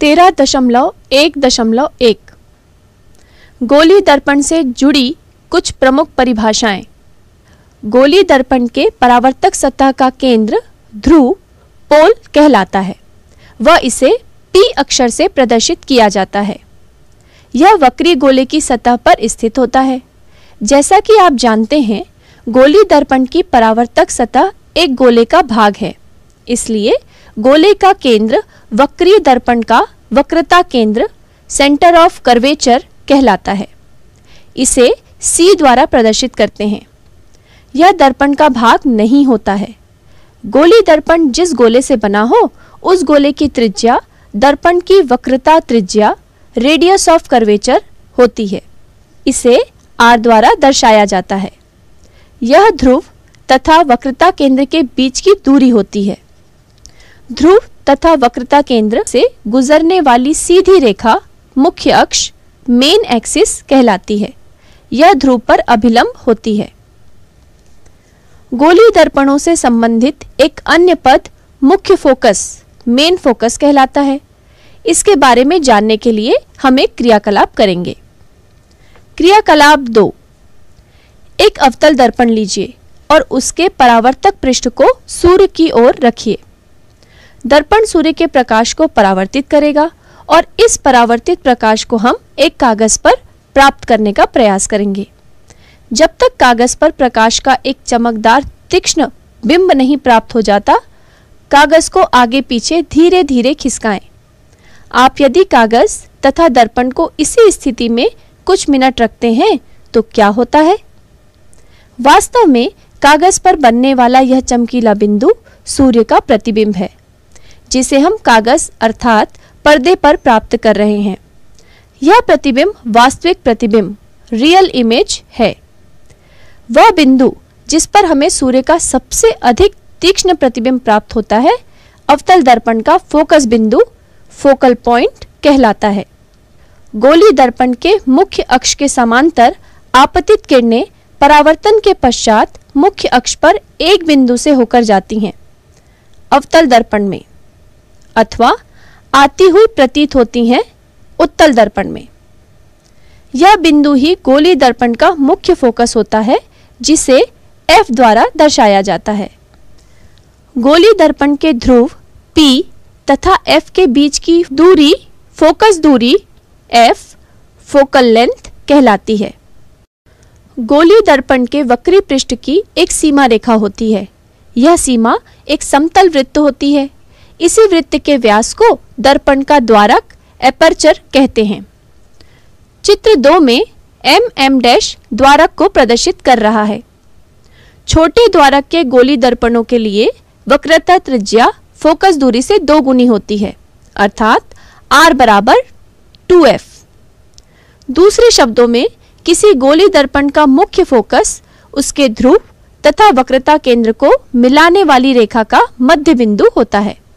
तेरह दशमलव एक दशमलव एक गोली दर्पण से जुड़ी कुछ प्रमुख परिभाषाएं गोली दर्पण के परावर्तक सतह का केंद्र ध्रुव पोल कहलाता है वह इसे पी अक्षर से प्रदर्शित किया जाता है यह वक्री गोले की सतह पर स्थित होता है जैसा कि आप जानते हैं गोली दर्पण की परावर्तक सतह एक गोले का भाग है इसलिए गोले का केंद्र वक्रीय दर्पण का वक्रता केंद्र सेंटर ऑफ कर्वेचर कहलाता है इसे सी द्वारा प्रदर्शित करते हैं यह दर्पण का भाग नहीं होता है गोली दर्पण जिस गोले से बना हो उस गोले की त्रिज्या दर्पण की वक्रता त्रिज्या रेडियस ऑफ कर्वेचर होती है इसे आर द्वारा दर्शाया जाता है यह ध्रुव तथा वक्रता केंद्र के बीच की दूरी होती है ध्रुव तथा वक्रता केंद्र से गुजरने वाली सीधी रेखा मुख्य अक्ष मेन एक्सिस कहलाती है यह ध्रुव पर अभिलंब होती है गोली दर्पणों से संबंधित एक अन्य पद मुख्य फोकस मेन फोकस कहलाता है इसके बारे में जानने के लिए हम एक क्रियाकलाप करेंगे क्रियाकलाप दो एक अवतल दर्पण लीजिए और उसके परावर्तक पृष्ठ को सूर्य की ओर रखिए दर्पण सूर्य के प्रकाश को परावर्तित करेगा और इस परावर्तित प्रकाश को हम एक कागज पर प्राप्त करने का प्रयास करेंगे जब तक कागज पर प्रकाश का एक चमकदार तीक्ष्ण बिंब नहीं प्राप्त हो जाता कागज को आगे पीछे धीरे धीरे खिसकाएं आप यदि कागज तथा दर्पण को इसी स्थिति में कुछ मिनट रखते हैं तो क्या होता है वास्तव में कागज पर बनने वाला यह चमकीला बिंदु सूर्य का प्रतिबिंब है जिसे हम कागज अर्थात पर्दे पर प्राप्त कर रहे हैं यह प्रतिबिंब वास्तविक प्रतिबिंब रियल इमेज है वह बिंदु जिस पर हमें सूर्य का सबसे अधिक तीक्ष्ण प्रतिबिंब प्राप्त होता है अवतल दर्पण का फोकस बिंदु फोकल पॉइंट कहलाता है गोली दर्पण के मुख्य अक्ष के समांतर आपतित किरणें परावर्तन के पश्चात मुख्य अक्ष पर एक बिंदु से होकर जाती हैं अवतल दर्पण में अथवा आती हुई प्रतीत होती हैं उत्तल दर्पण में यह बिंदु ही गोली दर्पण का मुख्य फोकस होता है जिसे F द्वारा दर्शाया जाता है गोली दर्पण के ध्रुव P तथा F के बीच की दूरी फोकस दूरी F फोकल लेंथ कहलाती है गोली दर्पण के वक्री पृष्ठ की एक सीमा रेखा होती है यह सीमा एक समतल वृत्त होती है इसी वृत्त के व्यास को दर्पण का द्वारक एपर्चर कहते हैं चित्र दो में एम एम डैश द्वारक को प्रदर्शित कर रहा है छोटे द्वारक के गोली दर्पणों के लिए वक्रता त्रिज्या फोकस दूरी से दो गुनी होती है अर्थात आर बराबर टू एफ दूसरे शब्दों में किसी गोली दर्पण का मुख्य फोकस उसके ध्रुव तथा वक्रता केंद्र को मिलाने वाली रेखा का मध्य बिंदु होता है